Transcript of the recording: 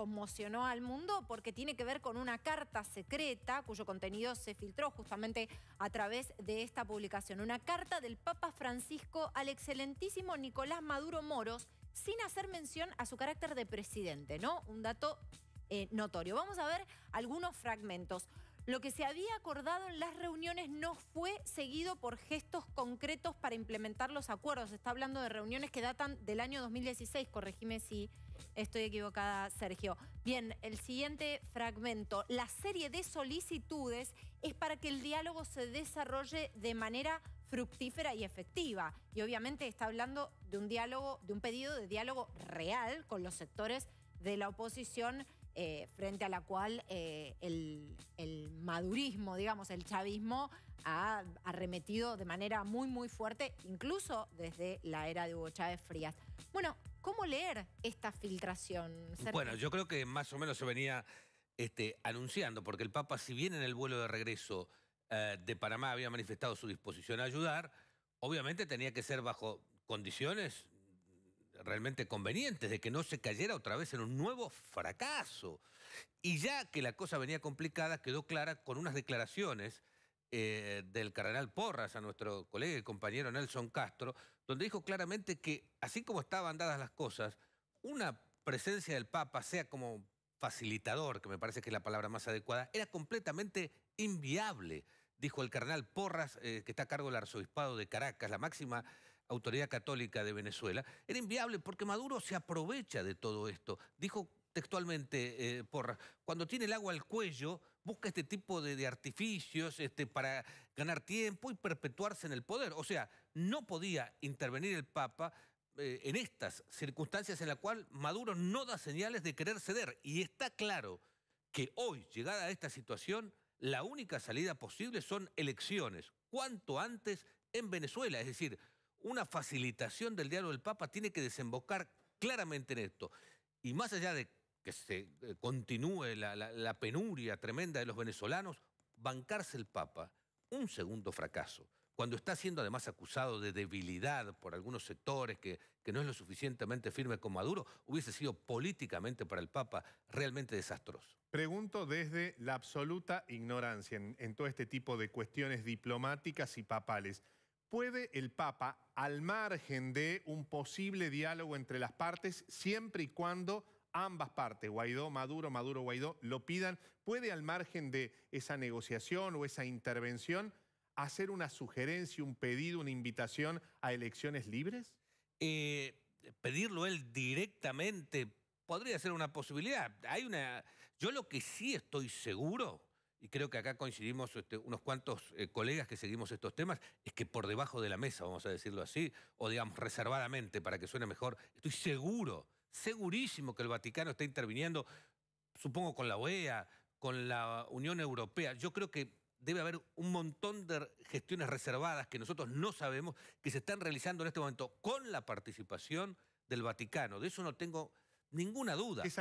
conmocionó al mundo porque tiene que ver con una carta secreta cuyo contenido se filtró justamente a través de esta publicación. Una carta del Papa Francisco al excelentísimo Nicolás Maduro Moros sin hacer mención a su carácter de presidente, ¿no? Un dato eh, notorio. Vamos a ver algunos fragmentos. Lo que se había acordado en las reuniones no fue seguido por gestos concretos para implementar los acuerdos. está hablando de reuniones que datan del año 2016, corregime si estoy equivocada, Sergio. Bien, el siguiente fragmento. La serie de solicitudes es para que el diálogo se desarrolle de manera fructífera y efectiva. Y obviamente está hablando de un diálogo, de un pedido de diálogo real con los sectores de la oposición eh, frente a la cual eh, el, madurismo, digamos, el chavismo ha arremetido de manera muy, muy fuerte, incluso desde la era de Hugo Chávez Frías. Bueno, ¿cómo leer esta filtración? Bueno, yo creo que más o menos se venía este, anunciando, porque el Papa, si bien en el vuelo de regreso eh, de Panamá había manifestado su disposición a ayudar, obviamente tenía que ser bajo condiciones realmente convenientes de que no se cayera otra vez en un nuevo fracaso. Y ya que la cosa venía complicada, quedó clara con unas declaraciones eh, del cardenal Porras a nuestro colega y compañero Nelson Castro, donde dijo claramente que así como estaban dadas las cosas, una presencia del Papa, sea como facilitador, que me parece que es la palabra más adecuada, era completamente inviable, dijo el cardenal Porras, eh, que está a cargo del arzobispado de Caracas, la máxima Autoridad Católica de Venezuela, era inviable porque Maduro se aprovecha de todo esto. Dijo textualmente, eh, por cuando tiene el agua al cuello, busca este tipo de, artificios este, para ganar tiempo y perpetuarse en el poder. O sea, no podía intervenir el Papa eh, en estas circunstancias en las cuales Maduro no da señales de querer ceder. Y está claro que hoy, llegada a esta situación, la única salida posible son elecciones, cuanto antes en Venezuela. Es decir, una facilitación del diálogo del Papa tiene que desembocar claramente en esto. Y más allá de que se eh, continúe la, penuria tremenda de los venezolanos, bancarse el Papa, un segundo fracaso, cuando está siendo además acusado de debilidad por algunos sectores que, no es lo suficientemente firme con Maduro, hubiese sido políticamente para el Papa realmente desastroso. Pregunto desde la absoluta ignorancia en todo este tipo de cuestiones diplomáticas y papales. ¿Puede el Papa, al margen de un posible diálogo entre las partes, siempre y cuando ambas partes, Guaidó, Maduro, Maduro, Guaidó, lo pidan, puede al margen de esa negociación o esa intervención hacer una sugerencia, un pedido, una invitación a elecciones libres? Eh, pedirlo él directamente podría ser una posibilidad. Hay una. Yo lo que sí estoy seguro y creo que acá coincidimos este, unos cuantos eh, colegas que seguimos estos temas, es que por debajo de la mesa, vamos a decirlo así, o digamos reservadamente para que suene mejor, estoy seguro, segurísimo que el Vaticano está interviniendo, supongo con la OEA, con la Unión Europea. Yo creo que debe haber un montón de gestiones reservadas que nosotros no sabemos que se están realizando en este momento con la participación del Vaticano. De eso no tengo ninguna duda. Es